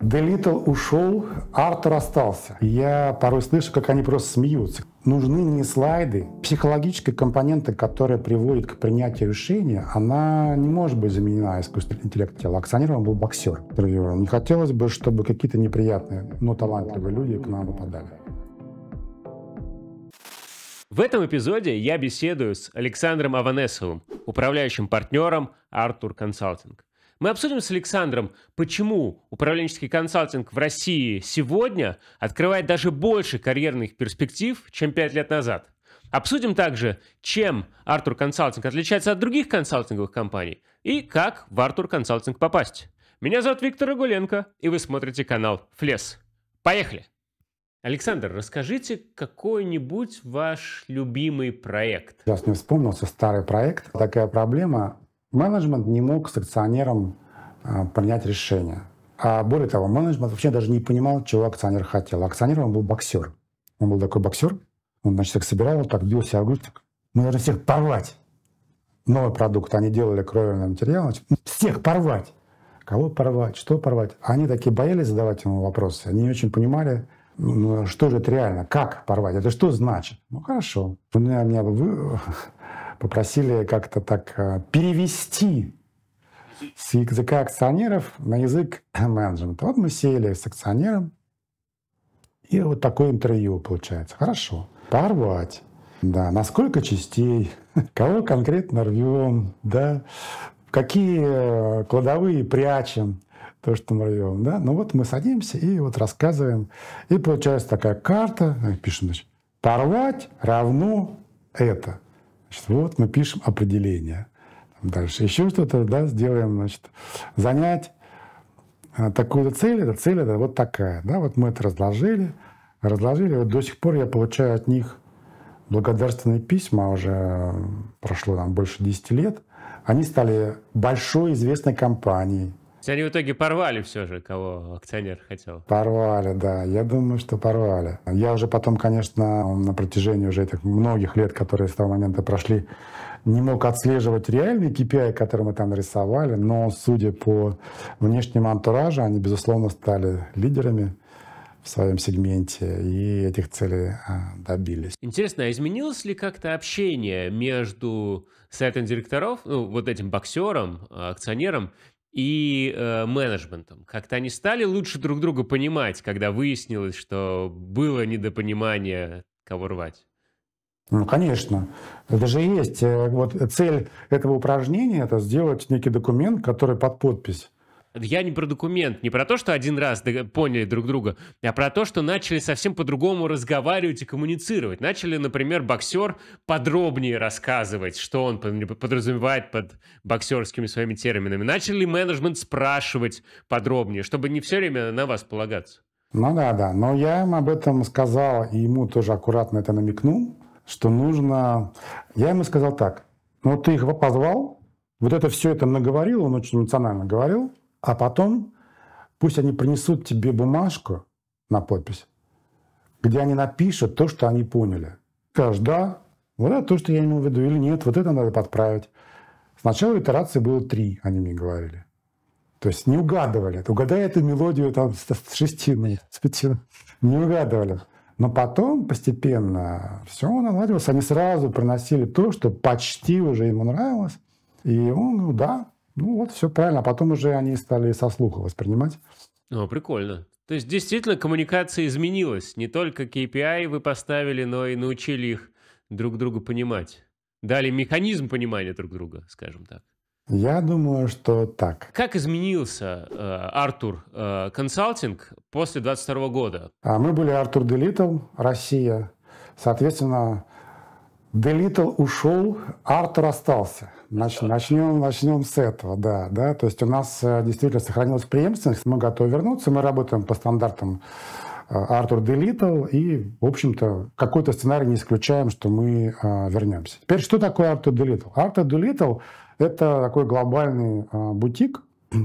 Делитл ушел, Артур остался. Я порой слышу, как они просто смеются. Нужны не слайды. Психологическая компонента, которая приводит к принятию решения, она не может быть заменена искусственным интеллектом тела. Акционером был боксер. Не хотелось бы, чтобы какие-то неприятные, но талантливые люди к нам попадали. В этом эпизоде я беседую с Александром Аванесовым, управляющим партнером Артур Консалтинг. Мы обсудим с Александром, почему управленческий консалтинг в России сегодня открывает даже больше карьерных перспектив, чем 5 лет назад. Обсудим также, чем Артур Консалтинг отличается от других консалтинговых компаний и как в Артур Консалтинг попасть. Меня зовут Виктор Игуленко, и вы смотрите канал Флес. Поехали! Александр, расскажите какой-нибудь ваш любимый проект. Сейчас мне вспомнился старый проект. Такая проблема Менеджмент не мог с акционером а, принять решение. А более того, менеджмент вообще даже не понимал, чего акционер хотел. Акционер он был боксер. Он был такой боксер. Он, значит, так собирал, вот так бил себя в грудь. Так, мы должны всех порвать. Новый продукт. Они делали кровельный материал. Значит, всех порвать. Кого порвать? Что порвать? Они такие боялись задавать ему вопросы. Они не очень понимали, ну, что же это реально, как порвать, это что значит. Ну хорошо. У меня, у меня попросили как-то так э, перевести с языка акционеров на язык менеджмента. Вот мы сели с акционером, и вот такое интервью получается. Хорошо. Порвать. Да, на сколько частей, кого конкретно рвем, да, какие э, кладовые прячем то, что мы рвем, да. Ну вот мы садимся и вот рассказываем. И получается такая карта, э, пишем, значит, порвать равно это. Значит, вот мы пишем определение. дальше еще что-то да, сделаем, значит, занять э, такую-то цель, эта цель это вот такая. Да, вот мы это разложили, разложили. Вот до сих пор я получаю от них благодарственные письма, уже э, прошло там больше 10 лет. Они стали большой известной компанией, есть они в итоге порвали все же, кого акционер хотел. Порвали, да. Я думаю, что порвали. Я уже потом, конечно, на протяжении уже этих многих лет, которые с того момента прошли, не мог отслеживать реальные KPI, которые мы там рисовали, но судя по внешнему антуражу, они, безусловно, стали лидерами в своем сегменте и этих целей а, добились. Интересно, а изменилось ли как-то общение между сайтом директоров, ну, вот этим боксером, а, акционером и э, менеджментом. Как-то они стали лучше друг друга понимать, когда выяснилось, что было недопонимание, кого рвать. Ну, конечно. Это же есть. Э, вот цель этого упражнения – это сделать некий документ, который под подпись я не про документ, не про то, что один раз поняли друг друга, а про то, что начали совсем по-другому разговаривать и коммуницировать. Начали, например, боксер подробнее рассказывать, что он подразумевает под боксерскими своими терминами. Начали менеджмент спрашивать подробнее, чтобы не все время на вас полагаться. Ну да, да. Но я им об этом сказал, и ему тоже аккуратно это намекнул, что нужно... Я ему сказал так. Ну, ты их позвал, вот это все это наговорил, он очень эмоционально говорил. А потом пусть они принесут тебе бумажку на подпись, где они напишут то, что они поняли. Скажешь, да, вот это то, что я имел в виду, или нет, вот это надо подправить. Сначала итерации было три, они мне говорили. То есть не угадывали. Угадай эту мелодию там с шестиной, ну, Не угадывали. Но потом постепенно все наладилось. Они сразу приносили то, что почти уже ему нравилось. И он, ну да, ну вот, все правильно. А потом уже они стали со слуха воспринимать. Ну прикольно. То есть действительно коммуникация изменилась. Не только KPI вы поставили, но и научили их друг друга понимать. Дали механизм понимания друг друга, скажем так. Я думаю, что так. Как изменился э, Артур э, консалтинг после 22 года? А мы были Артур Делитл, Россия. Соответственно, Делитл ушел, Артур остался. Нач, начнем, начнем с этого, да, да. То есть у нас э, действительно сохранилась преемственность, мы готовы вернуться, мы работаем по стандартам э, Артур Делитл, и, в общем-то, какой-то сценарий не исключаем, что мы э, вернемся. Теперь, что такое Артур Делитл? Артур Делитл – это такой глобальный э, бутик,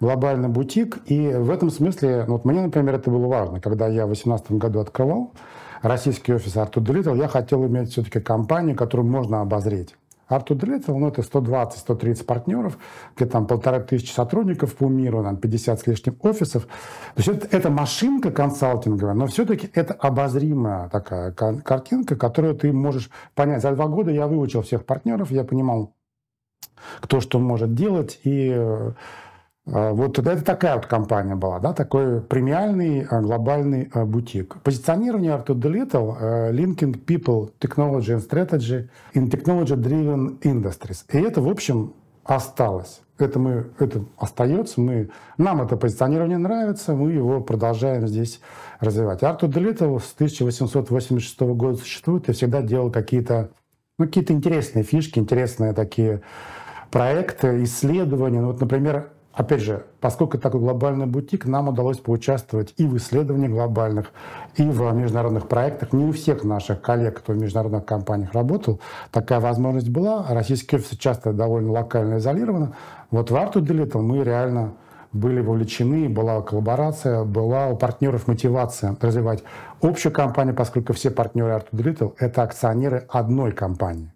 глобальный бутик, и в этом смысле, ну, вот мне, например, это было важно, когда я в 2018 году открывал, российский офис Артур Делитл, я хотел иметь все-таки компанию, которую можно обозреть. Артур Делитл, ну, это 120-130 партнеров, где там полторы тысячи сотрудников по миру, там 50 с лишним офисов. То есть это, это машинка консалтинговая, но все-таки это обозримая такая картинка, которую ты можешь понять. За два года я выучил всех партнеров, я понимал, кто что может делать, и э, а, вот это такая вот компания была, да, такой премиальный а, глобальный а, бутик. Позиционирование Arthur De Little, linking people, technology and strategy in technology-driven industries. И это, в общем, осталось. Это, мы, это остается, мы, нам это позиционирование нравится, мы его продолжаем здесь развивать. Артур Делитов с 1886 года существует и всегда делал какие-то ну, какие-то интересные фишки, интересные такие проекты, исследования. Ну, вот, например, Опять же, поскольку такой глобальный бутик, нам удалось поучаствовать и в исследованиях глобальных, и в международных проектах. Не у всех наших коллег, кто в международных компаниях работал, такая возможность была. Российский офис часто довольно локально изолирован. Вот в Art Digital мы реально были вовлечены, была коллаборация, была у партнеров мотивация развивать общую компанию, поскольку все партнеры Art Digital это акционеры одной компании.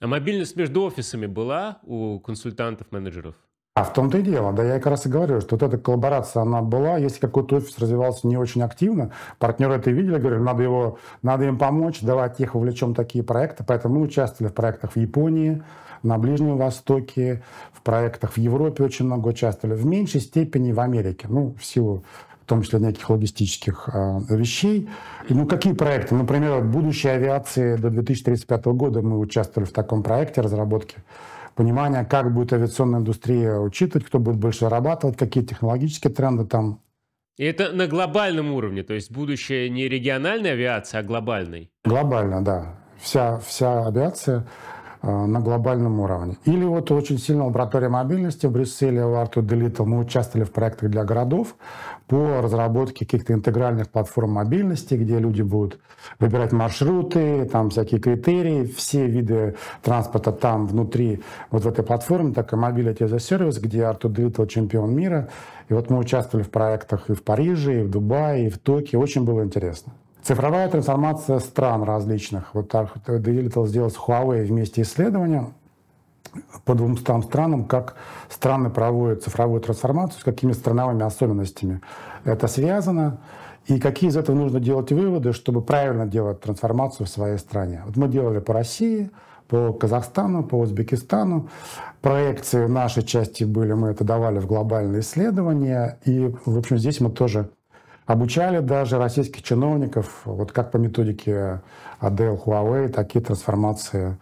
А мобильность между офисами была у консультантов-менеджеров? А в том-то и дело, да, я как раз и говорю, что вот эта коллаборация, она была, если какой-то офис развивался не очень активно, партнеры это видели, говорили, надо, его, надо им помочь, давайте их вовлечем такие проекты, поэтому мы участвовали в проектах в Японии, на Ближнем Востоке, в проектах в Европе очень много участвовали, в меньшей степени в Америке, ну, в силу в том числе неких логистических э, вещей. И, ну, какие проекты? Например, будущее авиации до 2035 года мы участвовали в таком проекте разработки понимание, как будет авиационная индустрия учитывать, кто будет больше зарабатывать, какие технологические тренды там. И это на глобальном уровне, то есть будущее не региональной авиации, а глобальной? Глобально, да. Вся, вся авиация Э, на глобальном уровне. Или вот очень сильно лаборатория мобильности в Брюсселе, в Арту Делитл, мы участвовали в проектах для городов по разработке каких-то интегральных платформ мобильности, где люди будут выбирать маршруты, там всякие критерии, все виды транспорта там внутри, вот в этой платформе, так и Mobility as a Service, где Арту Делитл чемпион мира. И вот мы участвовали в проектах и в Париже, и в Дубае, и в Токио. Очень было интересно. Цифровая трансформация стран различных. Вот так Digital сделал с Huawei вместе исследование по 200 странам, как страны проводят цифровую трансформацию, с какими страновыми особенностями это связано, и какие из этого нужно делать выводы, чтобы правильно делать трансформацию в своей стране. Вот мы делали по России, по Казахстану, по Узбекистану. Проекции нашей части были, мы это давали в глобальные исследования. И, в общем, здесь мы тоже Обучали даже российских чиновников, вот как по методике Adel Huawei такие трансформации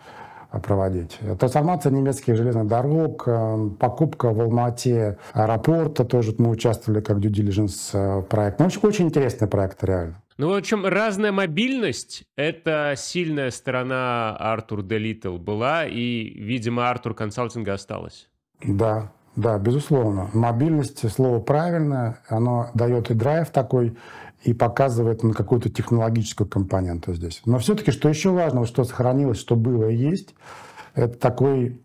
а, проводить. Трансформация немецких железных дорог, э, покупка в Алмате аэропорта, тоже мы участвовали как due diligence э, проект. Ну, в общем, очень интересный проект реально. Ну, в общем, разная мобильность — это сильная сторона Артур Делитл была, и, видимо, Артур консалтинга осталась. Да, да, безусловно. Мобильность, слово правильное, оно дает и драйв такой, и показывает на какую-то технологическую компоненту здесь. Но все-таки, что еще важно, что сохранилось, что было и есть, это такой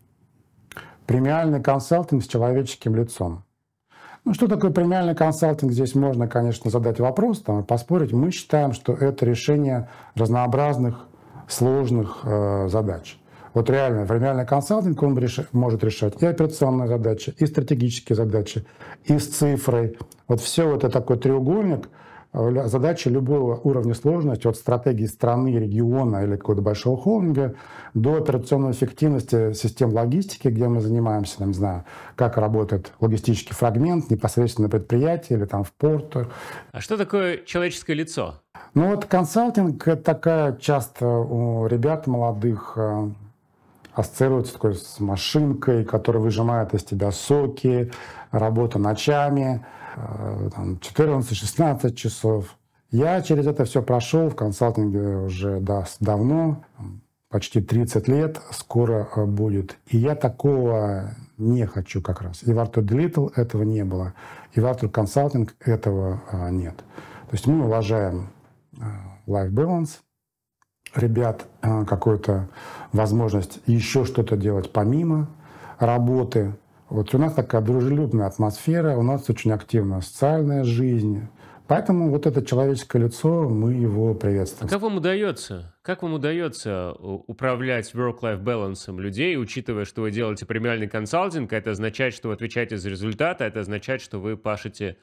премиальный консалтинг с человеческим лицом. Ну, что такое премиальный консалтинг? Здесь можно, конечно, задать вопрос, там, поспорить. Мы считаем, что это решение разнообразных сложных э, задач. Вот реально, фамильный консалтинг, он реш... может решать и операционные задачи, и стратегические задачи, и с цифрой. Вот все вот это такой треугольник, э, задачи любого уровня сложности, от стратегии страны, региона или какого-то большого холдинга до операционной эффективности систем логистики, где мы занимаемся, там, не знаю, как работает логистический фрагмент непосредственно на предприятии или там в порту. А что такое человеческое лицо? Ну вот консалтинг — это такая часто у ребят молодых э, ассоциируется такой с машинкой, которая выжимает из тебя соки, работа ночами, 14-16 э, часов. Я через это все прошел в консалтинге уже да, давно, почти 30 лет, скоро э, будет. И я такого не хочу как раз. И в Arthur Delittle этого не было, и в Arthur Consulting этого э, нет. То есть мы уважаем life balance – ребят э, какую-то возможность еще что-то делать помимо работы. Вот у нас такая дружелюбная атмосфера, у нас очень активная социальная жизнь. Поэтому вот это человеческое лицо, мы его приветствуем. А как вам удается? Как вам удается э, управлять work-life балансом людей, учитывая, что вы делаете премиальный консалтинг, а это означает, что вы отвечаете за результаты, а это означает, что вы пашете,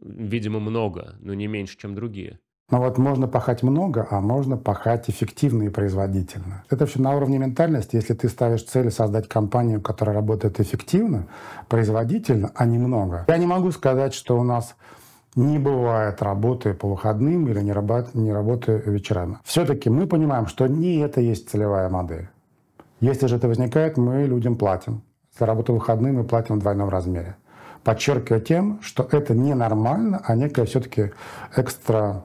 видимо, много, но не меньше, чем другие. Но вот можно пахать много, а можно пахать эффективно и производительно. Это все на уровне ментальности. Если ты ставишь цель создать компанию, которая работает эффективно, производительно, а не много. Я не могу сказать, что у нас не бывает работы по выходным или не, работ, не работы вечерами. Все-таки мы понимаем, что не это есть целевая модель. Если же это возникает, мы людям платим. За работу выходным мы платим в двойном размере. Подчеркивая тем, что это не нормально, а некая все-таки экстра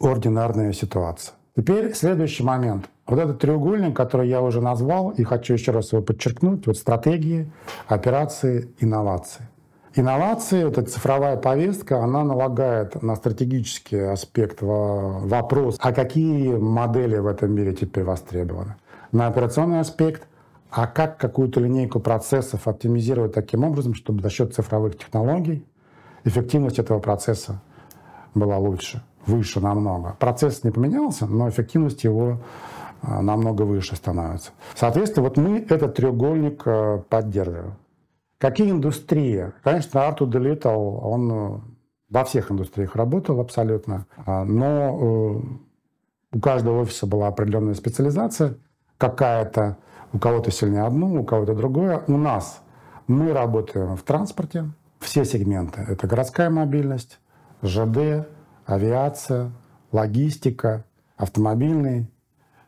ординарная ситуация. Теперь следующий момент. Вот этот треугольник, который я уже назвал, и хочу еще раз его подчеркнуть, вот стратегии, операции, инновации. Инновации, вот эта цифровая повестка, она налагает на стратегический аспект вопрос, а какие модели в этом мире теперь востребованы. На операционный аспект, а как какую-то линейку процессов оптимизировать таким образом, чтобы за счет цифровых технологий эффективность этого процесса была лучше выше намного. Процесс не поменялся, но эффективность его э, намного выше становится. Соответственно, вот мы этот треугольник э, поддерживаем. Какие индустрии? Конечно, Артур Делитл, он э, во всех индустриях работал абсолютно, а, но у каждого офиса была определенная специализация какая-то, у кого-то сильнее одно, у кого-то другое. У нас мы работаем в транспорте, все сегменты. Это городская мобильность, ЖД, авиация, логистика, автомобильный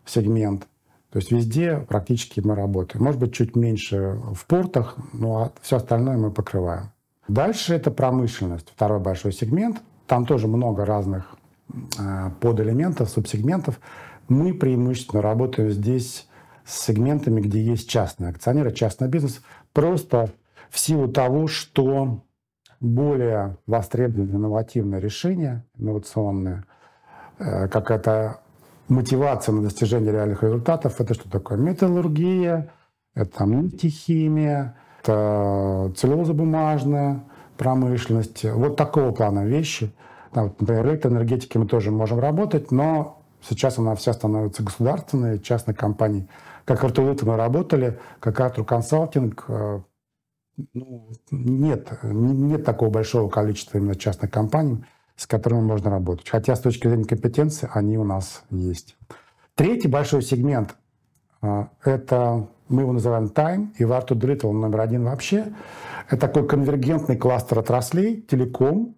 сегмент. То есть везде практически мы работаем. Может быть, чуть меньше в портах, но а все остальное мы покрываем. Дальше это промышленность, второй большой сегмент. Там тоже много разных а, подэлементов, субсегментов. Мы преимущественно работаем здесь с сегментами, где есть частные акционеры, частный бизнес, просто в силу того, что более востребованные инновативные решения, инновационные, э, как это мотивация на достижение реальных результатов, это что такое? Металлургия, это нефтехимия, это целлюлозобумажная промышленность. Вот такого плана вещи. Например, электроэнергетики мы тоже можем работать, но сейчас она вся становится государственной, частной компанией. Как Артулит мы работали, как Артур Консалтинг, э, ну, нет, нет такого большого количества именно частных компаний, с которыми можно работать. Хотя с точки зрения компетенции они у нас есть. Третий большой сегмент а, – это мы его называем Time, и War to Delete, он номер один вообще. Это такой конвергентный кластер отраслей – телеком,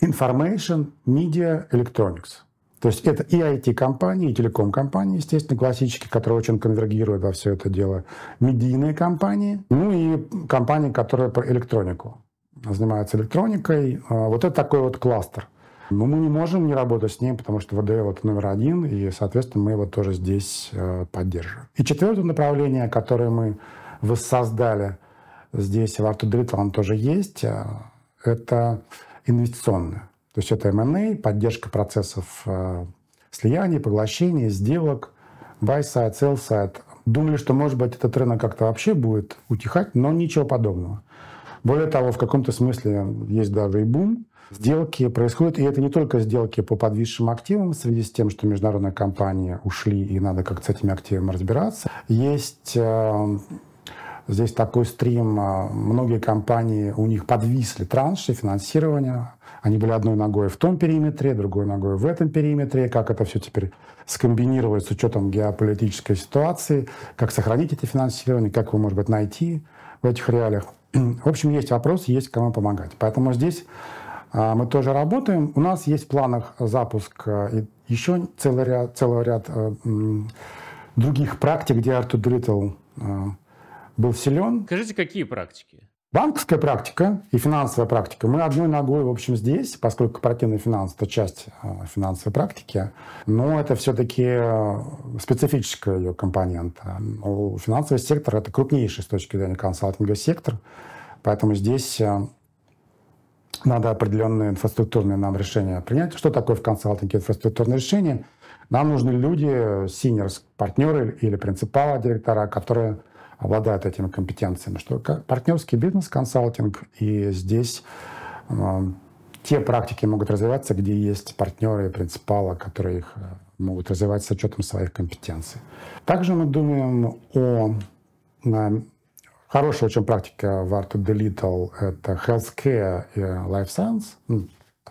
information, media, electronics – то есть это и IT-компании, и телеком-компании, естественно, классические, которые очень конвергируют во все это дело, медийные компании, ну и компании, которые про электронику занимаются электроникой. А, вот это такой вот кластер. Но мы не можем не работать с ним, потому что ВДЛ это номер один, и, соответственно, мы его тоже здесь э, поддерживаем. И четвертое направление, которое мы воссоздали здесь, в Артудрит, оно тоже есть, а, это инвестиционное. То есть это M&A, а, поддержка процессов э, слияния, поглощения, сделок, buy side, sell side. Думали, что, может быть, этот рынок как-то вообще будет утихать, но ничего подобного. Более того, в каком-то смысле есть даже и бум. Сделки происходят, и это не только сделки по подвисшим активам в связи с тем, что международные компании ушли, и надо как то с этими активами разбираться. Есть э, здесь такой стрим, э, многие компании, у них подвисли транши финансирования, они были одной ногой в том периметре, другой ногой в этом периметре, как это все теперь скомбинировать с учетом геополитической ситуации, как сохранить эти финансирования, как его, может быть, найти в этих реалиях. В общем, есть вопрос, есть кому помогать. Поэтому здесь а, мы тоже работаем. У нас есть в планах запуск а, еще целый ряд, целый а, ряд других практик, где Артур Дриттл был силен. Скажите, какие практики? Банковская практика и финансовая практика. Мы одной ногой, в общем, здесь, поскольку корпоративный финанс – это часть э, финансовой практики, но это все-таки э, специфическая ее компонент. Ну, финансовый сектор – это крупнейший с точки зрения консалтинга сектор, поэтому здесь э, надо определенные инфраструктурные нам решения принять. Что такое в консалтинге инфраструктурные решения? Нам нужны люди, seniors, партнеры или принципала директора, которые обладают этими компетенциями, что партнерский бизнес-консалтинг, и здесь э, те практики могут развиваться, где есть партнеры и принципалы, которые их э, могут развивать с учетом своих компетенций. Также мы думаем о хорошая очень практика в Art of the Little — это healthcare и life science, ну,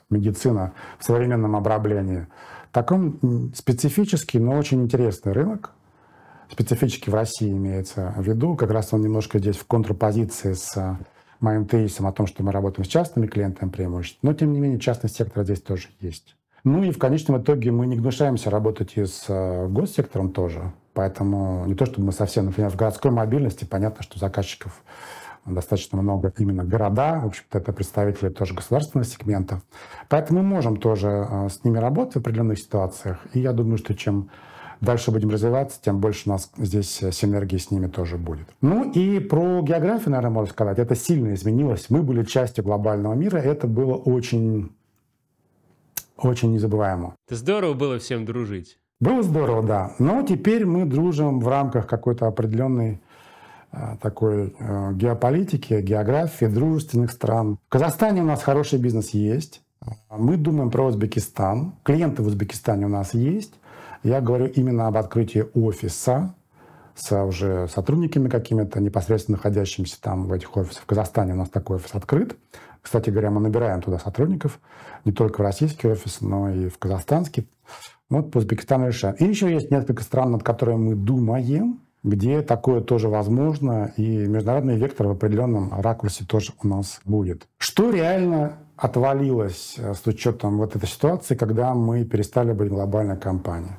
медицина в современном обраблении. Таком специфический, но очень интересный рынок, специфически в России имеется в виду. Как раз он немножко здесь в контрпозиции с а, моим тезисом о том, что мы работаем с частными клиентами преимущественно. Но, тем не менее, частный сектор здесь тоже есть. Ну и в конечном итоге мы не гнушаемся работать и с а, госсектором тоже. Поэтому не то, чтобы мы совсем, например, в городской мобильности, понятно, что заказчиков достаточно много именно города, в общем-то, это представители тоже государственного сегмента. Поэтому мы можем тоже а, с ними работать в определенных ситуациях. И я думаю, что чем дальше будем развиваться, тем больше у нас здесь э, синергии с ними тоже будет. Ну и про географию, наверное, можно сказать. Это сильно изменилось. Мы были частью глобального мира. Это было очень, очень незабываемо. Это здорово было всем дружить. Было здорово, да. Но теперь мы дружим в рамках какой-то определенной э, такой э, геополитики, географии, дружественных стран. В Казахстане у нас хороший бизнес есть. Мы думаем про Узбекистан. Клиенты в Узбекистане у нас есть. Я говорю именно об открытии офиса с уже сотрудниками какими-то, непосредственно находящимися там в этих офисах. В Казахстане у нас такой офис открыт. Кстати говоря, мы набираем туда сотрудников, не только в российский офис, но и в казахстанский. Вот по Узбекистану решаем. И еще есть несколько стран, над которыми мы думаем, где такое тоже возможно, и международный вектор в определенном ракурсе тоже у нас будет. Что реально отвалилось э, с учетом вот этой ситуации, когда мы перестали быть глобальной компанией?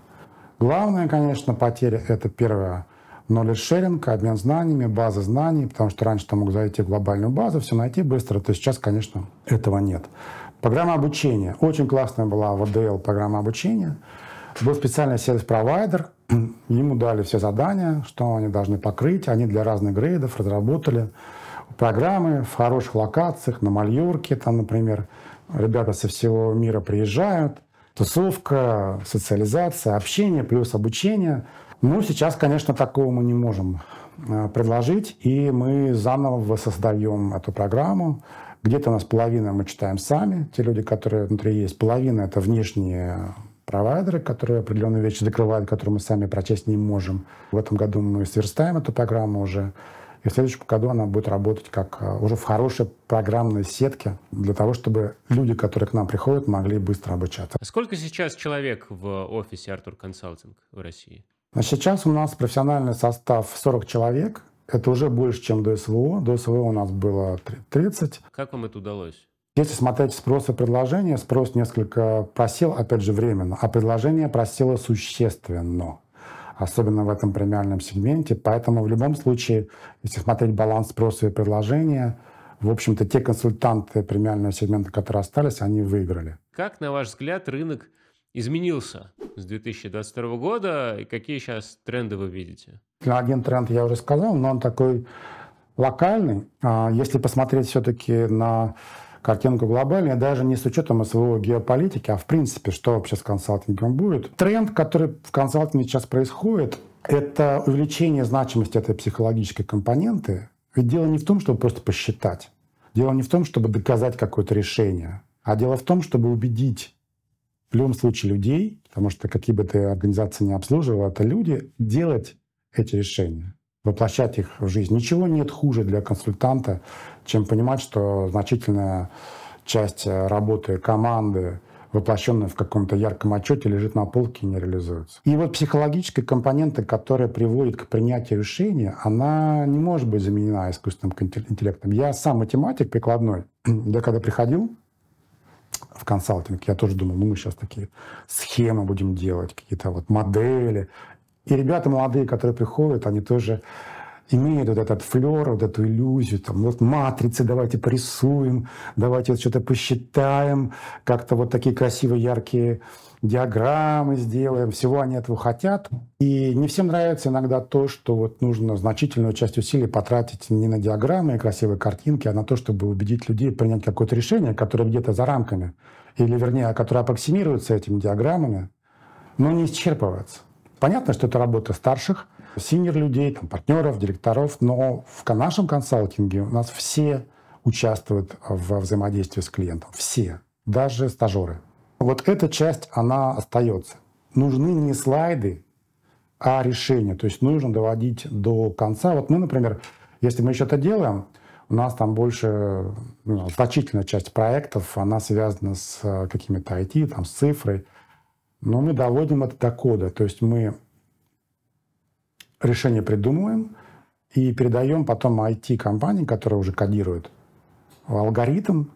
Главное, конечно, потеря — это первое knowledge sharing, обмен знаниями, база знаний, потому что раньше ты мог зайти в глобальную базу, все найти быстро, то сейчас, конечно, этого нет. Программа обучения. Очень классная была в АДЛ программа обучения. Был специальный сервис-провайдер, ему дали все задания, что они должны покрыть, они для разных грейдов разработали программы в хороших локациях, на Мальорке, там, например, ребята со всего мира приезжают, тусовка, социализация, общение плюс обучение. Ну, сейчас, конечно, такого мы не можем а, предложить, и мы заново воссоздаем эту программу. Где-то у нас половина мы читаем сами, те люди, которые внутри есть, половина это внешние провайдеры, которые определенные вещи закрывают, которые мы сами прочесть не можем. В этом году мы сверстаем эту программу уже. И в следующем году она будет работать как э, уже в хорошей программной сетке для того, чтобы люди, которые к нам приходят, могли быстро обучаться. А сколько сейчас человек в офисе Артур Консалтинг в России? А сейчас у нас профессиональный состав 40 человек. Это уже больше, чем до СВО. До СВО у нас было 30. Как вам это удалось? Если смотреть спрос и предложение, спрос несколько просел, опять же, временно, а предложение просело существенно особенно в этом премиальном сегменте. Поэтому в любом случае, если смотреть баланс спроса и предложения, в общем-то, те консультанты премиального сегмента, которые остались, они выиграли. Как, на ваш взгляд, рынок изменился с 2022 года и какие сейчас тренды вы видите? Ну, один тренд я уже сказал, но он такой локальный. А, если посмотреть все-таки на картинку глобальную даже не с учетом своего геополитики, а в принципе, что вообще с консалтингом будет. Тренд, который в консалтинге сейчас происходит, это увеличение значимости этой психологической компоненты. Ведь дело не в том, чтобы просто посчитать. Дело не в том, чтобы доказать какое-то решение. А дело в том, чтобы убедить в любом случае людей, потому что какие бы ты организации не обслуживал, это люди, делать эти решения, воплощать их в жизнь. Ничего нет хуже для консультанта, чем понимать, что значительная часть э, работы команды, воплощенная в каком-то ярком отчете, лежит на полке и не реализуется. И вот психологическая компонента, которая приводит к принятию решения, она не может быть заменена искусственным интеллектом. Я сам математик прикладной. Я когда приходил в консалтинг, я тоже думал, ну мы сейчас такие схемы будем делать, какие-то вот модели. И ребята молодые, которые приходят, они тоже имеет вот этот флер, вот эту иллюзию, там, вот матрицы давайте порисуем, давайте вот что-то посчитаем, как-то вот такие красивые яркие диаграммы сделаем, всего они этого хотят. И не всем нравится иногда то, что вот нужно значительную часть усилий потратить не на диаграммы и красивые картинки, а на то, чтобы убедить людей принять какое-то решение, которое где-то за рамками, или вернее, которое аппроксимируется этими диаграммами, но не исчерпывается. Понятно, что это работа старших – синер людей, там, партнеров, директоров. Но в нашем консалтинге у нас все участвуют в взаимодействии с клиентом. Все, даже стажеры. Вот эта часть, она остается. Нужны не слайды, а решения. То есть нужно доводить до конца. Вот мы, например, если мы что-то делаем, у нас там больше ну, значительная часть проектов, она связана с э, какими-то IT, там, с цифрой. Но мы доводим это до кода. То есть мы решение придумываем и передаем потом IT-компании, которые уже кодируют, алгоритм,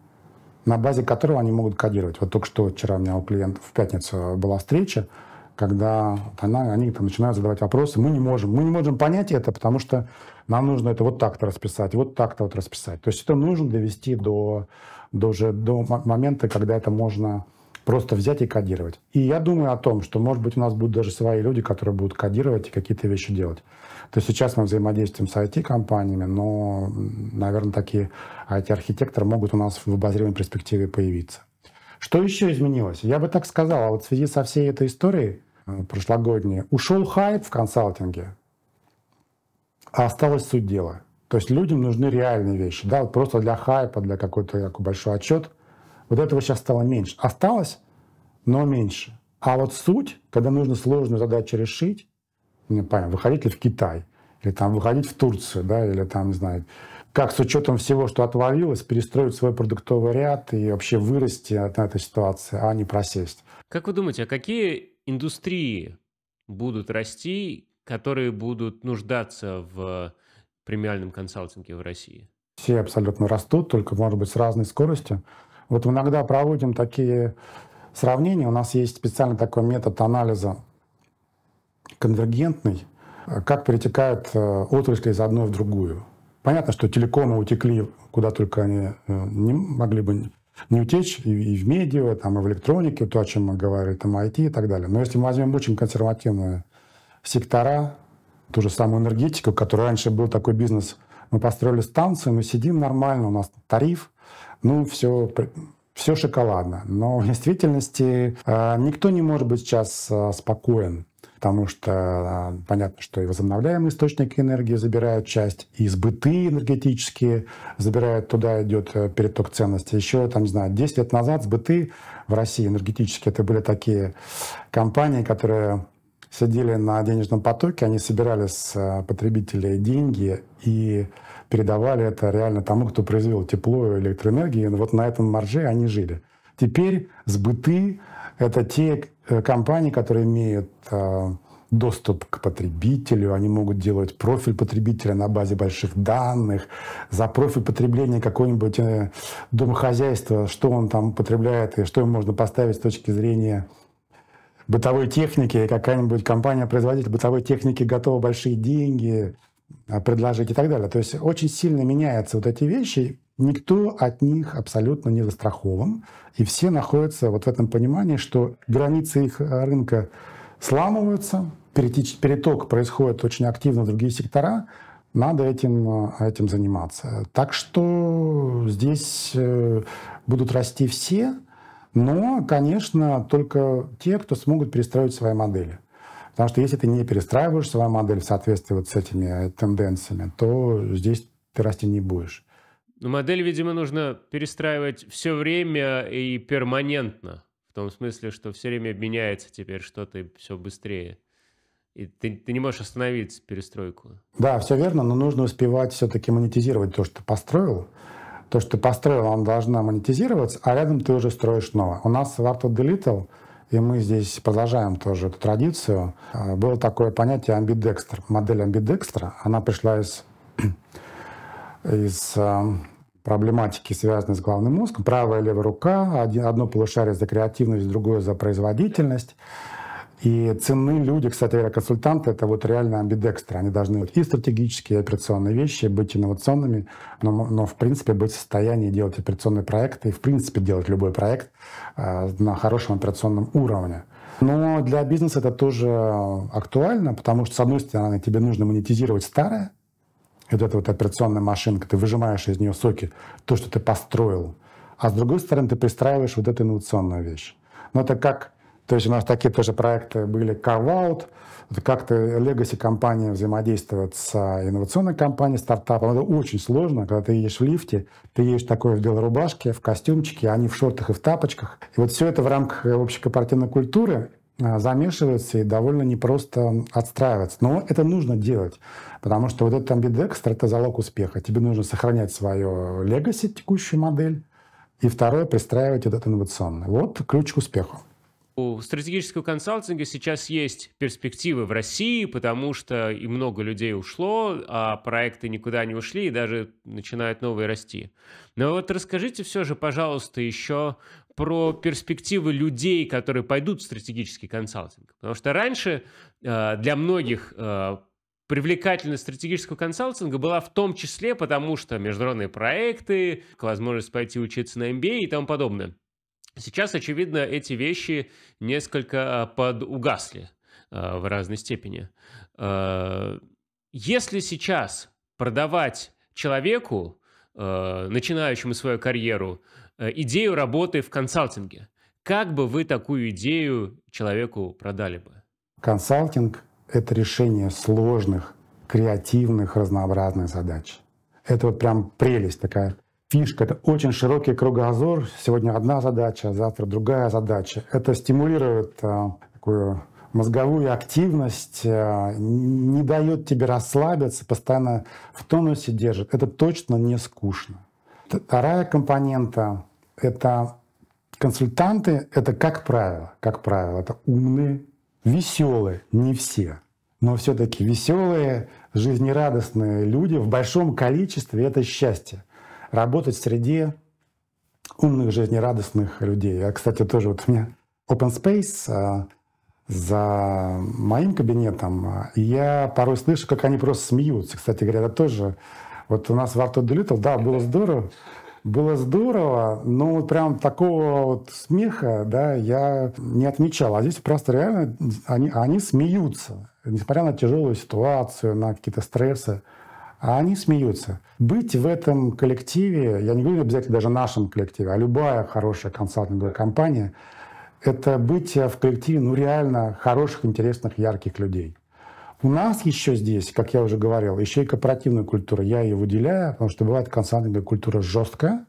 на базе которого они могут кодировать. Вот только что вчера у меня у клиента в пятницу была встреча, когда она, они там начинают задавать вопросы, мы не можем, мы не можем понять это, потому что нам нужно это вот так-то расписать, вот так-то вот расписать. То есть это нужно довести до, до, уже, до момента, когда это можно просто взять и кодировать. И я думаю о том, что, может быть, у нас будут даже свои люди, которые будут кодировать и какие-то вещи делать. То есть сейчас мы взаимодействуем с IT-компаниями, но, наверное, такие IT-архитекторы могут у нас в обозримой перспективе появиться. Что еще изменилось? Я бы так сказал, а вот в связи со всей этой историей э, прошлогодней, ушел хайп в консалтинге, а осталось суть дела. То есть людям нужны реальные вещи, да, вот просто для хайпа, для какой-то такой большой отчет – вот этого сейчас стало меньше. Осталось, но меньше. А вот суть, когда нужно сложную задачу решить, не ну, понимаю, выходить ли в Китай, или там выходить в Турцию, да, или там, не знаю, как с учетом всего, что отвалилось, перестроить свой продуктовый ряд и вообще вырасти от этой ситуации, а не просесть. Как вы думаете, а какие индустрии будут расти, которые будут нуждаться в премиальном консалтинге в России? Все абсолютно растут, только, может быть, с разной скоростью. Вот иногда проводим такие сравнения. У нас есть специально такой метод анализа конвергентный, э, как перетекают э, отрасли из одной в другую. Понятно, что телекомы утекли куда только они э, не могли бы не утечь, и в медиа, там, и в электронике, то, о чем мы говорили, там, IT и так далее. Но если мы возьмем очень консервативные сектора, ту же самую энергетику, которая раньше был такой бизнес, мы построили станцию, мы сидим нормально, у нас тариф, ну, все все шоколадно. Но в действительности э, никто не может быть сейчас э, спокоен, потому что э, понятно, что и возобновляемые источники энергии забирают часть, и сбыты энергетические забирают, туда идет переток ценностей. Еще, там, не знаю, 10 лет назад сбыты в России энергетические, это были такие компании, которые сидели на денежном потоке, они собирали с потребителей деньги и передавали это реально тому, кто произвел тепло и электроэнергию. И вот на этом марже они жили. Теперь сбыты — это те э, компании, которые имеют э, доступ к потребителю, они могут делать профиль потребителя на базе больших данных, за профиль потребления какой-нибудь э, домохозяйства, что он там потребляет и что ему можно поставить с точки зрения бытовой техники, какая-нибудь компания-производитель бытовой техники готова большие деньги а, предложить и так далее. То есть очень сильно меняются вот эти вещи, никто от них абсолютно не застрахован, и все находятся вот в этом понимании, что границы их а, рынка сламываются, переток происходит очень активно в другие сектора, надо этим, а, этим заниматься. Так что здесь э, будут расти все, но, конечно, только те, кто смогут перестроить свои модели. Потому что если ты не перестраиваешь свою модель в соответствии вот с этими э, тенденциями, то здесь ты расти не будешь. Но ну, модель, видимо, нужно перестраивать все время и перманентно. В том смысле, что все время меняется теперь что-то и все быстрее. И ты, ты не можешь остановить перестройку. Да, все верно, но нужно успевать все-таки монетизировать то, что ты построил. То, что ты построил, она должна монетизироваться, а рядом ты уже строишь новое. У нас в Art of the Little и мы здесь продолжаем тоже эту традицию. А, было такое понятие амбидекстер. Модель амбидекстра, она пришла из, из а, проблематики, связанной с главным мозгом. Правая и левая рука, одно полушарие за креативность, другое за производительность. И ценные люди, кстати говоря, консультанты — это вот реально амбидекстры. Они должны быть и стратегические, и операционные вещи, быть инновационными, но, но в принципе быть в состоянии делать операционные проекты и в принципе делать любой проект э, на хорошем операционном уровне. Но для бизнеса это тоже актуально, потому что, с одной стороны, тебе нужно монетизировать старое, вот эта вот операционная машинка, ты выжимаешь из нее соки, то, что ты построил, а с другой стороны, ты пристраиваешь вот эту инновационную вещь. Но это как то есть у нас такие тоже проекты были carve-out, как-то legacy компания взаимодействует с а, инновационной компанией, стартапом. Это очень сложно, когда ты едешь в лифте, ты едешь такой в белой рубашке, в костюмчике, они а в шортах и в тапочках. И вот все это в рамках э, общекорпоративной культуры а, замешивается и довольно непросто отстраивается. Но это нужно делать, потому что вот этот амбидекстр – это залог успеха. Тебе нужно сохранять свое легаси, текущую модель, и второе – пристраивать этот инновационный. Вот ключ к успеху у стратегического консалтинга сейчас есть перспективы в России, потому что и много людей ушло, а проекты никуда не ушли и даже начинают новые расти. Но вот расскажите все же, пожалуйста, еще про перспективы людей, которые пойдут в стратегический консалтинг. Потому что раньше э, для многих э, привлекательность стратегического консалтинга была в том числе потому, что международные проекты, возможность пойти учиться на MBA и тому подобное. Сейчас, очевидно, эти вещи несколько э, подугасли э, в разной степени. Э, если сейчас продавать человеку, начинающему свою карьеру, идею работы в консалтинге, как бы вы такую идею человеку продали бы? Консалтинг — это решение сложных, креативных, разнообразных задач. Это вот прям прелесть такая фишка — это очень широкий кругозор. Сегодня одна задача, завтра другая задача. Это стимулирует э, такую мозговую активность, э, не дает тебе расслабиться, постоянно в тонусе держит. Это точно не скучно. Вторая компонента — это консультанты, это как правило, как правило, это умные, веселые, не все, но все-таки веселые, жизнерадостные люди в большом количестве — это счастье работать в среде умных, жизнерадостных людей. Я, а, кстати, тоже вот у меня open space а, за моим кабинетом, а, я порой слышу, как они просто смеются. Кстати говоря, это тоже... Вот у нас в Art Little, да, было здорово, было здорово, но вот прям такого вот смеха, да, я не отмечал. А здесь просто реально они, они смеются, несмотря на тяжелую ситуацию, на какие-то стрессы. А они смеются. Быть в этом коллективе, я не говорю обязательно даже нашем коллективе, а любая хорошая консалтинговая компания, это быть в коллективе ну, реально хороших, интересных, ярких людей. У нас еще здесь, как я уже говорил, еще и корпоративная культура. Я ее выделяю, потому что бывает консалтинговая культура жесткая,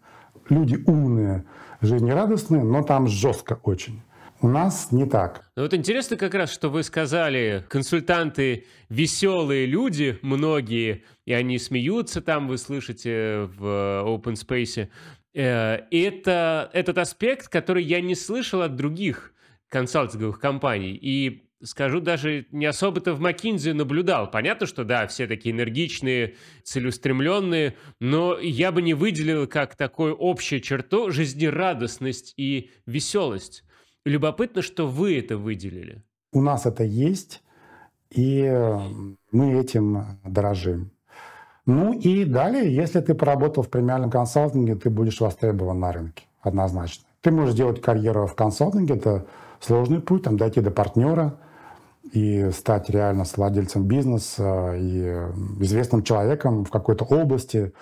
люди умные, жизнерадостные, но там жестко очень. У нас не так. Ну вот интересно как раз, что вы сказали, консультанты веселые люди, многие, и они смеются там, вы слышите в open space. Э, это этот аспект, который я не слышал от других консалтинговых компаний. И скажу, даже не особо-то в McKinsey наблюдал. Понятно, что да, все такие энергичные, целеустремленные, но я бы не выделил как такой общую черту жизнерадостность и веселость. Любопытно, что вы это выделили. У нас это есть, и э, мы этим дорожим. Ну и далее, если ты поработал в премиальном консалтинге, ты будешь востребован на рынке, однозначно. Ты можешь делать карьеру в консалтинге, это сложный путь, там дойти до партнера и стать реально владельцем бизнеса э, и э, известным человеком в какой-то области,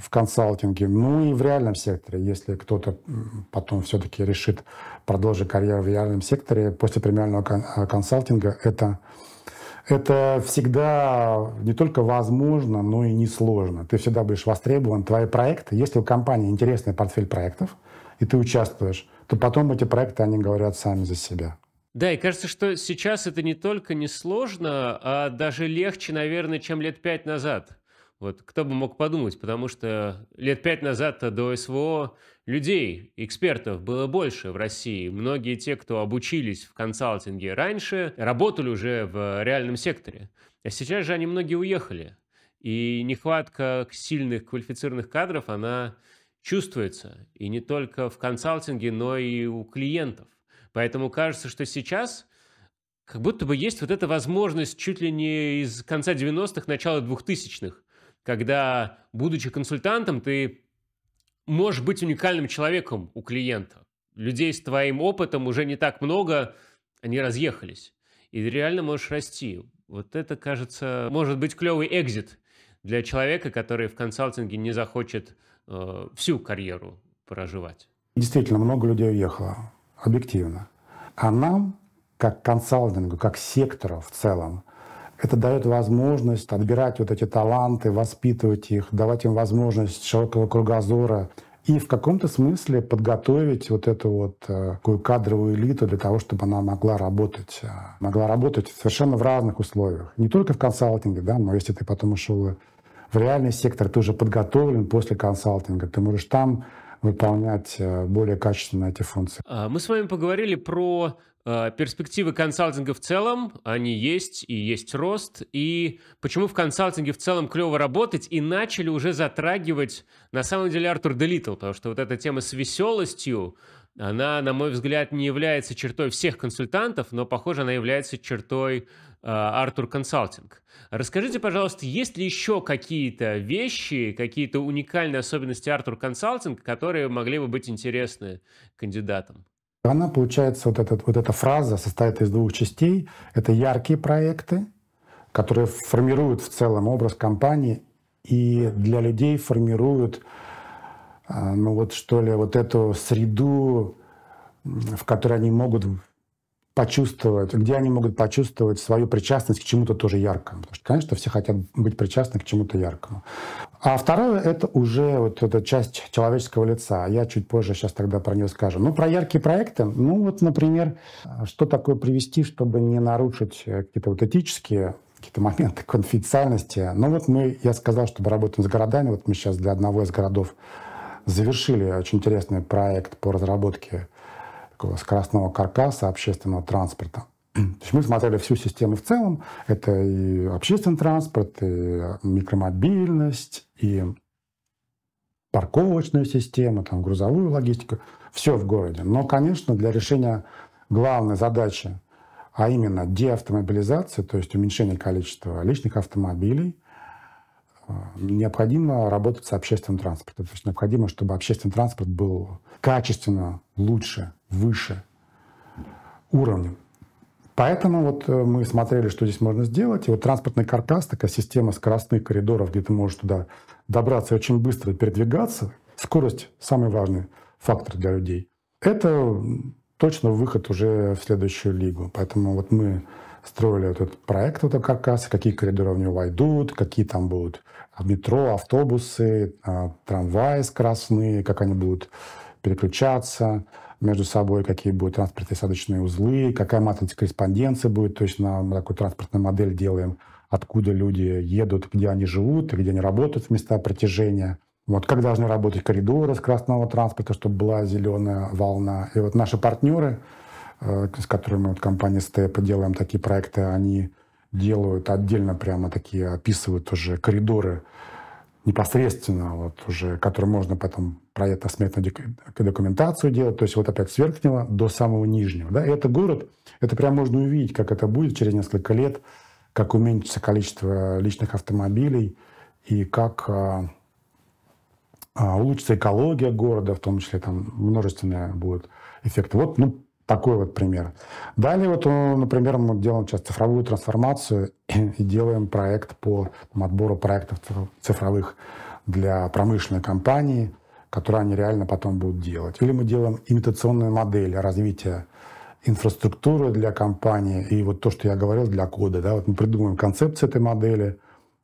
в консалтинге, ну и в реальном секторе. Если кто-то потом все-таки решит продолжить карьеру в реальном секторе, после премиального э, консалтинга это, это всегда не только возможно, но и несложно. Ты всегда будешь востребован, твои проекты. Если у компании интересный портфель проектов, и ты участвуешь, то потом эти проекты, они говорят сами за себя. Да, и кажется, что сейчас это не только несложно, а даже легче, наверное, чем лет пять назад. Вот кто бы мог подумать, потому что лет пять назад до СВО людей, экспертов было больше в России. Многие те, кто обучились в консалтинге раньше, работали уже в реальном секторе. А сейчас же они многие уехали. И нехватка сильных квалифицированных кадров, она чувствуется. И не только в консалтинге, но и у клиентов. Поэтому кажется, что сейчас как будто бы есть вот эта возможность чуть ли не из конца 90-х, начала 2000-х когда, будучи консультантом, ты можешь быть уникальным человеком у клиента. Людей с твоим опытом уже не так много, они разъехались. И ты реально можешь расти. Вот это, кажется, может быть клевый экзит для человека, который в консалтинге не захочет э, всю карьеру проживать. Действительно, много людей уехало, объективно. А нам, как консалтингу, как сектору в целом, это дает возможность отбирать вот эти таланты, воспитывать их, давать им возможность широкого кругозора и в каком-то смысле подготовить вот эту вот э, такую кадровую элиту для того, чтобы она могла работать. Э, могла работать совершенно в разных условиях. Не только в консалтинге, да, но если ты потом ушел в реальный сектор, ты уже подготовлен после консалтинга, ты можешь там выполнять э, более качественно эти функции. А, мы с вами поговорили про а, перспективы консалтинга в целом, они есть, и есть рост. И почему в консалтинге в целом клево работать, и начали уже затрагивать, на самом деле, Артур Делитл, потому что вот эта тема с веселостью, она, на мой взгляд, не является чертой всех консультантов, но, похоже, она является чертой а, Артур Консалтинг. Расскажите, пожалуйста, есть ли еще какие-то вещи, какие-то уникальные особенности Артур Консалтинг, которые могли бы быть интересны кандидатам? Она, получается, вот, этот, вот эта фраза состоит из двух частей. Это яркие проекты, которые формируют в целом образ компании и для людей формируют, а, ну вот что ли, вот эту среду, в которой они могут почувствовать, где они могут почувствовать свою причастность к чему-то тоже яркому. Потому что, конечно, все хотят быть причастны к чему-то яркому. А второе — это уже вот эта часть человеческого лица. Я чуть позже сейчас тогда про нее скажу. Ну, про яркие проекты. Ну, вот, например, что такое привести, чтобы не нарушить какие-то вот этические какие-то моменты конфиденциальности. Ну, вот мы, я сказал, что мы работаем с городами. Вот мы сейчас для одного из городов завершили очень интересный проект по разработке такого скоростного каркаса общественного транспорта. То есть мы смотрели всю систему в целом. Это и общественный транспорт, и микромобильность, и парковочную систему, там, грузовую логистику. Все в городе. Но, конечно, для решения главной задачи, а именно деавтомобилизации, то есть уменьшение количества личных автомобилей, э, необходимо работать с общественным транспортом. То есть необходимо, чтобы общественный транспорт был качественно лучше, выше уровнем. Поэтому вот э, мы смотрели, что здесь можно сделать. И вот транспортный каркас, такая система скоростных коридоров, где ты можешь туда добраться и очень быстро передвигаться. Скорость – самый важный фактор для людей. Это точно выход уже в следующую лигу. Поэтому вот мы строили вот этот проект, вот этот каркас, какие коридоры в него войдут, какие там будут метро, автобусы, а, трамваи скоростные, как они будут переключаться, между собой, какие будут транспортные садочные узлы, какая матрица корреспонденции будет, то есть на такую транспортную модель делаем, откуда люди едут, где они живут, где они работают в места протяжения, Вот как должны работать коридоры с красного транспорта, чтобы была зеленая волна. И вот наши партнеры, э, с которыми вот компания СТЭП делаем такие проекты, они делают отдельно прямо такие, описывают уже коридоры непосредственно, вот уже, который можно потом проектно сметную документацию делать, то есть вот опять с верхнего до самого нижнего. Да? И это город, это прям можно увидеть, как это будет через несколько лет, как уменьшится количество личных автомобилей и как а, а, улучшится экология города, в том числе там множественные будут эффекты. Вот, ну, такой вот пример. Далее вот, э, например, мы делаем сейчас цифровую трансформацию и делаем проект по там, отбору проектов цифровых для промышленной компании, которые они реально потом будут делать. Или мы делаем имитационную модель, развития инфраструктуры для компании и вот то, что я говорил, для кода. Да, вот мы придумываем концепцию этой модели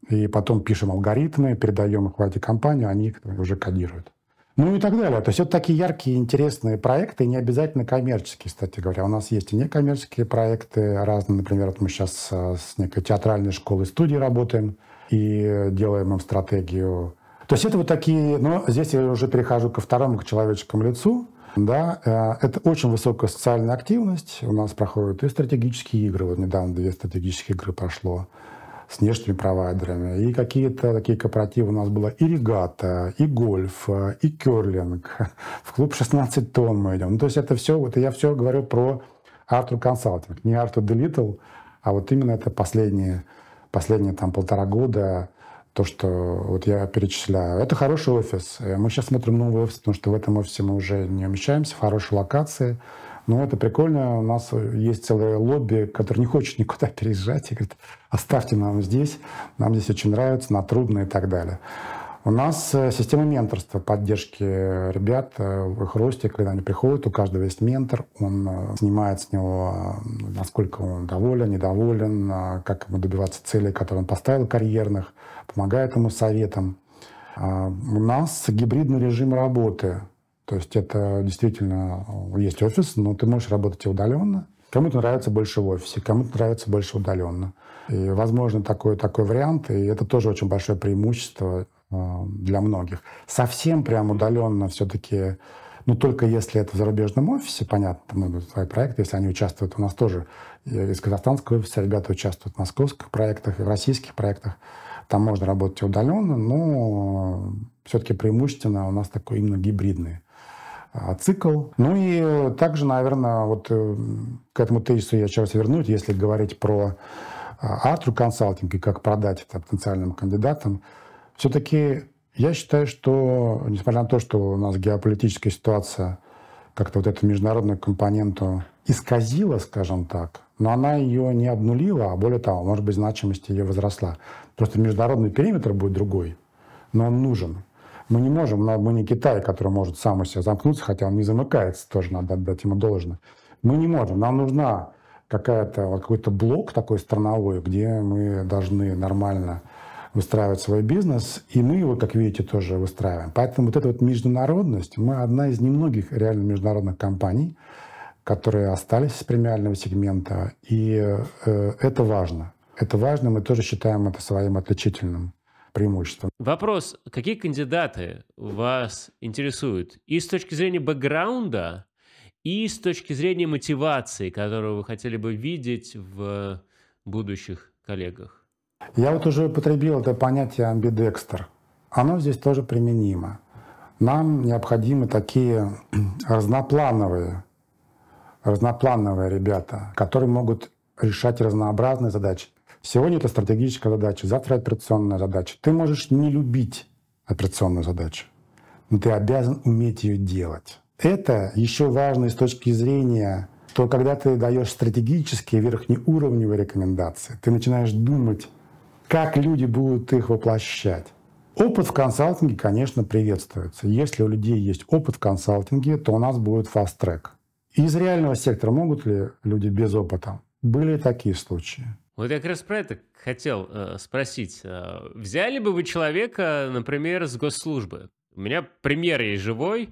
и потом пишем алгоритмы, передаем их в эти компании, они уже кодируют. Ну и так далее. То есть это такие яркие, интересные проекты, не обязательно коммерческие, кстати говоря. У нас есть и некоммерческие проекты разные. Например, вот мы сейчас э, с некой театральной школой студии работаем и делаем им стратегию. То есть это вот такие... Но ну, здесь я уже перехожу ко второму, к человеческому лицу. Да, э, это очень высокая социальная активность. У нас проходят и стратегические игры. Вот недавно две стратегические игры прошло с внешними провайдерами. И какие-то такие кооперативы у нас было и регата, и гольф, и керлинг. В клуб 16 тонн мы идем. Ну, то есть это все, вот я все говорю про Артур Консалтинг. Не Артур Делитл, а вот именно это последние, последние там полтора года то, что вот я перечисляю. Это хороший офис. Э, мы сейчас смотрим новый офис, потому что в этом офисе мы уже не умещаемся, в хорошей локации. Но ну, это прикольно. У нас есть целое лобби, который не хочет никуда переезжать. И говорит, оставьте нам здесь, нам здесь очень нравится, на трудно и так далее. У нас э, система менторства, поддержки ребят э, в их росте, когда они приходят, у каждого есть ментор, он э, снимает с него, насколько он доволен, недоволен, как ему добиваться целей, которые он поставил карьерных, помогает ему советом. А, у нас гибридный режим работы – то есть это действительно э, есть офис, но ты можешь работать и удаленно. Кому-то нравится больше в офисе, кому-то нравится больше удаленно. И, возможно, такой, такой вариант, и это тоже очень большое преимущество э, для многих. Совсем прям удаленно все-таки, ну, только если это в зарубежном офисе, понятно, много свои проекты, если они участвуют у нас тоже. Из казахстанского офиса ребята участвуют в московских проектах и в российских проектах. Там можно работать удаленно, но все-таки преимущественно у нас такое именно гибридное. А, цикл. Ну и также, наверное, вот э, к этому тезису я сейчас вернуть, если говорить про артру консалтинг и как продать это потенциальным кандидатам, все-таки я считаю, что, несмотря на то, что у нас геополитическая ситуация как-то вот эту международную компоненту исказила, скажем так, но она ее не обнулила, а более того, может быть, значимость ее возросла. Просто международный периметр будет другой, но он нужен. Мы не можем, мы не Китай, который может сам у себя замкнуться, хотя он не замыкается, тоже надо отдать ему должное. Мы не можем. Нам нужна какая-то, какой-то блок такой страновой, где мы должны нормально выстраивать свой бизнес, и мы его, как видите, тоже выстраиваем. Поэтому вот эта вот международность, мы одна из немногих реально международных компаний, которые остались с премиального сегмента, и э, это важно. Это важно, мы тоже считаем это своим отличительным преимущество. Вопрос, какие кандидаты вас интересуют? И с точки зрения бэкграунда, и с точки зрения мотивации, которую вы хотели бы видеть в будущих коллегах? Я вот уже употребил это понятие амбидекстер. Оно здесь тоже применимо. Нам необходимы такие разноплановые, разноплановые ребята, которые могут решать разнообразные задачи. Сегодня это стратегическая задача, завтра операционная задача. Ты можешь не любить операционную задачу, но ты обязан уметь ее делать. Это еще важно с точки зрения, что когда ты даешь стратегические верхнеуровневые рекомендации, ты начинаешь думать, как люди будут их воплощать. Опыт в консалтинге, конечно, приветствуется. Если у людей есть опыт в консалтинге, то у нас будет фаст-трек. Из реального сектора могут ли люди без опыта? Были такие случаи. Вот я как раз про это хотел э, спросить. Э, взяли бы вы человека, например, с госслужбы? У меня пример есть живой.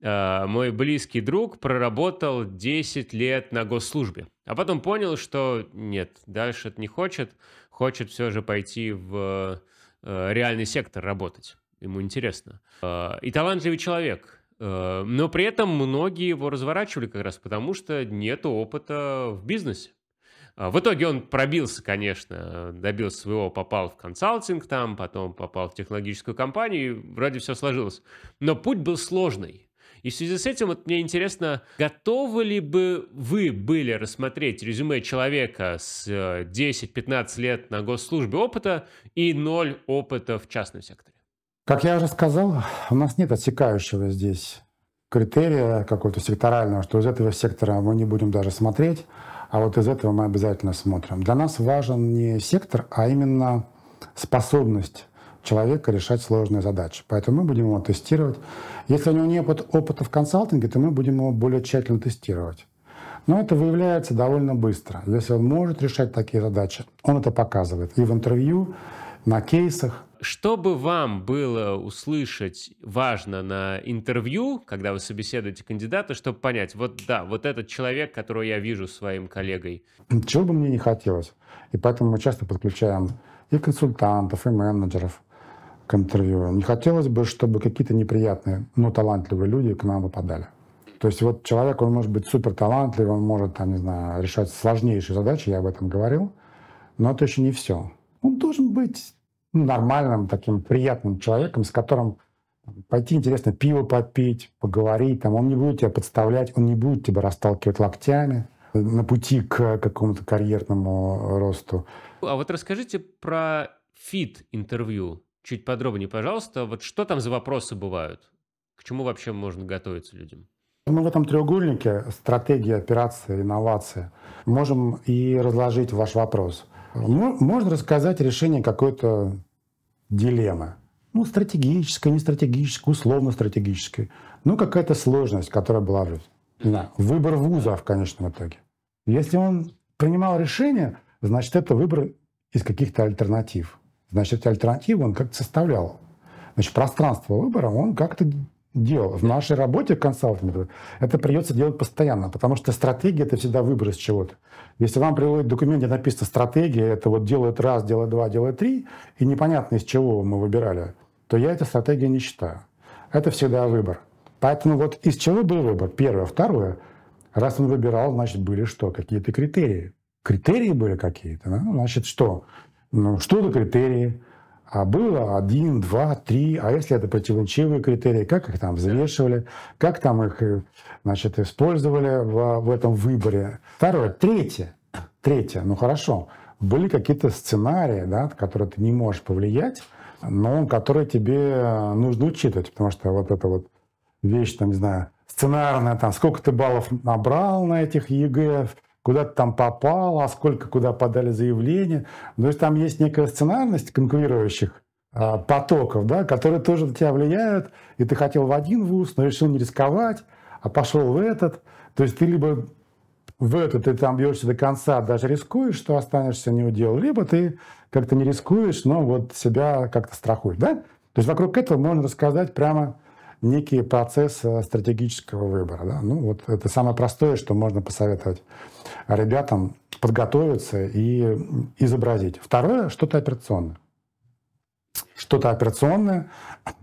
Э, мой близкий друг проработал 10 лет на госслужбе, а потом понял, что нет, дальше это не хочет, хочет все же пойти в э, реальный сектор работать. Ему интересно. Э, и талантливый человек. Но при этом многие его разворачивали как раз потому, что нет опыта в бизнесе. А, в итоге он пробился, конечно, добился своего, попал в консалтинг там, потом попал в технологическую компанию, и вроде все сложилось. Но путь был сложный. И в связи с этим вот мне интересно, готовы ли бы вы были рассмотреть резюме человека с 10-15 э, лет на госслужбе опыта и ноль опыта в частном секторе? Как я уже сказал, у нас нет отсекающего здесь критерия какого-то секторального, что из этого сектора мы не будем даже смотреть. А вот из этого мы обязательно смотрим. Для нас важен не сектор, а именно способность человека решать сложные задачи. Поэтому мы будем его тестировать. Если у него нет опыта в консалтинге, то мы будем его более тщательно тестировать. Но это выявляется довольно быстро. Если он может решать такие задачи, он это показывает и в интервью, на кейсах. Что бы вам было услышать важно на интервью, когда вы собеседуете кандидата, чтобы понять, вот да, вот этот человек, которого я вижу своим коллегой? Чего бы мне не хотелось. И поэтому мы часто подключаем и консультантов, и менеджеров к интервью. Не хотелось бы, чтобы какие-то неприятные, но талантливые люди к нам попадали. То есть вот человек, он может быть супер талантлив, он может, там, не знаю, решать сложнейшие задачи, я об этом говорил, но это еще не все. Он должен быть ну, нормальным, таким приятным человеком, с которым пойти интересно пиво попить, поговорить, там, он не будет тебя подставлять, он не будет тебя расталкивать локтями на пути к какому-то карьерному росту. А вот расскажите про фит-интервью чуть подробнее, пожалуйста. Вот что там за вопросы бывают? К чему вообще можно готовиться людям? Мы в этом треугольнике стратегия, операция, инновация можем и разложить ваш вопрос. Можно рассказать решение какой-то дилемма. Ну, стратегическая, не стратегическая, условно стратегическая. Ну, какая-то сложность, которая была в жизни. Не выбор вуза в конечном итоге. Если он принимал решение, значит, это выбор из каких-то альтернатив. Значит, эти альтернативы он как-то составлял. Значит, пространство выбора он как-то дел. В нашей работе консалтинга это придется делать постоянно, потому что стратегия — это всегда выбор из чего-то. Если вам приводит документ, где написано «стратегия», это вот делает раз, делает два, делает три, и непонятно, из чего мы выбирали, то я эту стратегию не считаю. Это всегда выбор. Поэтому вот из чего был выбор? Первое. Второе. Раз он выбирал, значит, были что? Какие-то критерии. Критерии были какие-то. Да? Ну, значит, что? Ну, что за критерии? А было один, два, три, а если это противоречивые критерии, как их там взвешивали, как там их э, значит, использовали в, в этом выборе. Второе. Третье. Третье. Ну хорошо, были какие-то сценарии, да, которые ты не можешь повлиять, но которые тебе э, нужно учитывать, потому что вот эта вот вещь, там, не знаю, сценарная, там, сколько ты баллов набрал на этих ЕГЭ, куда ты там попал, а сколько куда подали заявления. То есть там есть некая сценарность конкурирующих а, потоков, да, которые тоже на тебя влияют, и ты хотел в один вуз, но решил не рисковать, а пошел в этот. То есть ты либо в этот ты там бьешься до конца, даже рискуешь, что останешься не удел, либо ты как-то не рискуешь, но вот себя как-то страхуешь, да? То есть вокруг этого можно рассказать прямо некий процесс э, стратегического выбора. Да? Ну, вот это самое простое, что можно посоветовать ребятам подготовиться и изобразить. Второе, что-то операционное. Что-то операционное,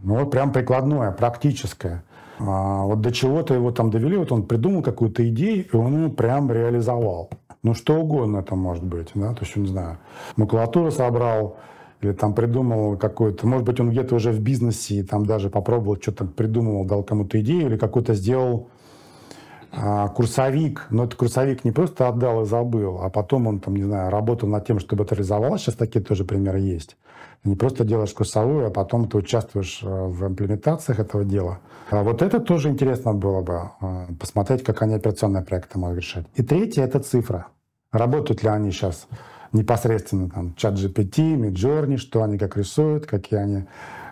ну, вот прям прикладное, практическое. А, вот до чего-то его там довели, вот он придумал какую-то идею, и он ее прям реализовал. Ну, что угодно это может быть, да, то есть, не знаю, макулатуру собрал, или там придумал какой-то, может быть, он где-то уже в бизнесе, и там даже попробовал, что-то придумывал, дал кому-то идею, или какой-то сделал а, курсовик, но этот курсовик не просто отдал и забыл, а потом он, там, не знаю, работал над тем, чтобы это реализовалось, сейчас такие тоже примеры есть. Не просто делаешь курсовую, а потом ты участвуешь э, в имплементациях этого дела. А вот это тоже интересно было бы, э, посмотреть, как они операционные проекты могут решать. И третье — это цифра. Работают ли они сейчас? непосредственно там чат GPT, Midjourney, что они как рисуют, какие они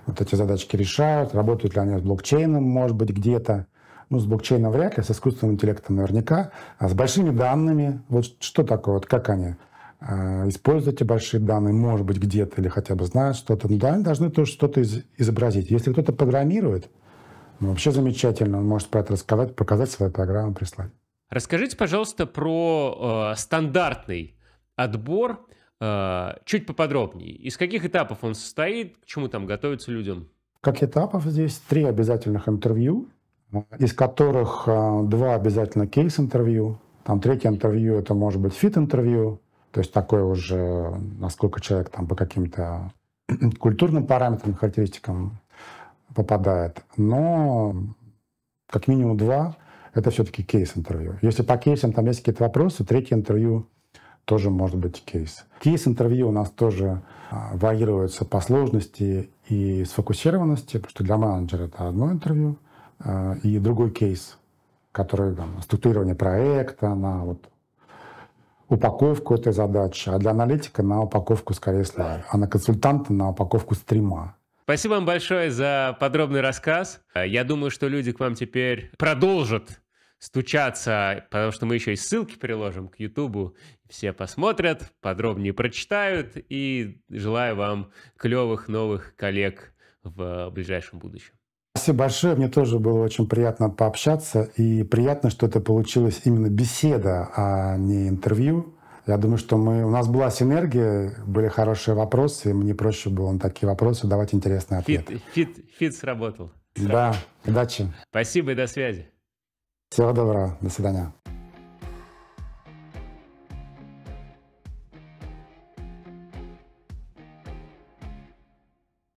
вот эти задачки решают, работают ли они с блокчейном, может быть, где-то. Ну, с блокчейном вряд ли, а с искусственным интеллектом наверняка. А с большими данными, вот что такое, вот как они а, используют эти большие данные, может быть, где-то или хотя бы знают что-то. Ну, да, они должны тоже что-то из- изобразить. Если кто-то программирует, ну, вообще замечательно, он может про это рассказать, показать свою программу, прислать. Расскажите, пожалуйста, про э, стандартный отбор. Э, чуть поподробнее. Из каких этапов он состоит? К чему там готовятся людям? Как этапов здесь три обязательных интервью, из которых э, два обязательно кейс-интервью. Там третье интервью это может быть фит-интервью, то есть такое уже, насколько человек там по каким-то культурным параметрам, характеристикам попадает. Но как минимум два это все-таки кейс-интервью. Если по кейсам там есть какие-то вопросы, третье интервью – тоже может быть кейс. Кейс-интервью у нас тоже а, варьируется по сложности и сфокусированности, потому что для менеджера это одно интервью, а, и другой кейс, который там, структурирование проекта, на вот упаковку этой задачи, а для аналитика на упаковку скорее слайда, а на консультанта на упаковку стрима. Спасибо вам большое за подробный рассказ. Я думаю, что люди к вам теперь продолжат стучаться, потому что мы еще и ссылки приложим к Ютубу. Все посмотрят, подробнее прочитают. И желаю вам клевых новых коллег в ближайшем будущем. Спасибо большое. Мне тоже было очень приятно пообщаться. И приятно, что это получилось именно беседа, а не интервью. Я думаю, что мы, у нас была синергия, были хорошие вопросы, и мне проще было на такие вопросы давать интересные ответы. Фит, фит, фит сработал. сработал. Да, удачи. Спасибо и до связи. Всего доброго. До свидания.